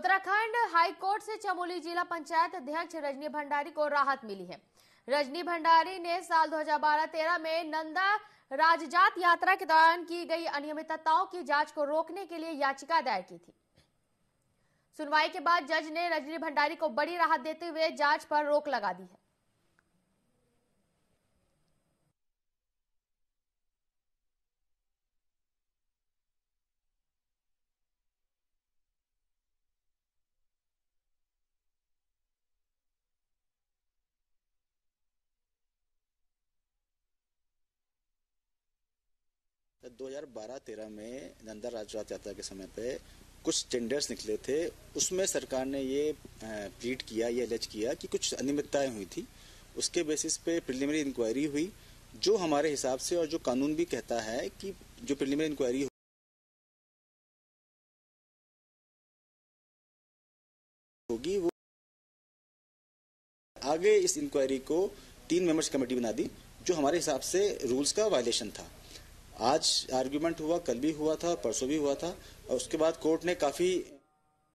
Uttarakhand high court से चमोली जिला पंचायत अध्यक्ष रजनी भंडारी को राहत मिली है रजनी भंडारी ने साल 2012-13 में नंदा राजजात यात्रा के दौरान की गई अनियमितताओं की जांच को रोकने के लिए याचिका दायर की थी सुनवाई के बाद जज ने रजनी भंडारी को बड़ी राहत देते हुए जांच पर रोक लगा दी है 2012-13 तो में नंदा राजरात यात्रा के समय पे कुछ टेंडर्स निकले थे उसमें सरकार ने ये प्लीट किया ये एलज किया कि कुछ अनियमितताएं हुई थी उसके बेसिस पे प्रिलिमिनरी इंक्वायरी हुई जो हमारे हिसाब से और जो कानून भी कहता है कि जो प्रिलिमिनरी इंक्वायरी होगी वो आगे इस इंक्वायरी को तीन मेंबर्स कमेटी बना दी जो हमारे हिसाब से रूल्स का वायलेशन था आज आर्ग्यूमेंट हुआ कल भी हुआ था परसों भी हुआ था और उसके बाद कोर्ट ने काफ़ी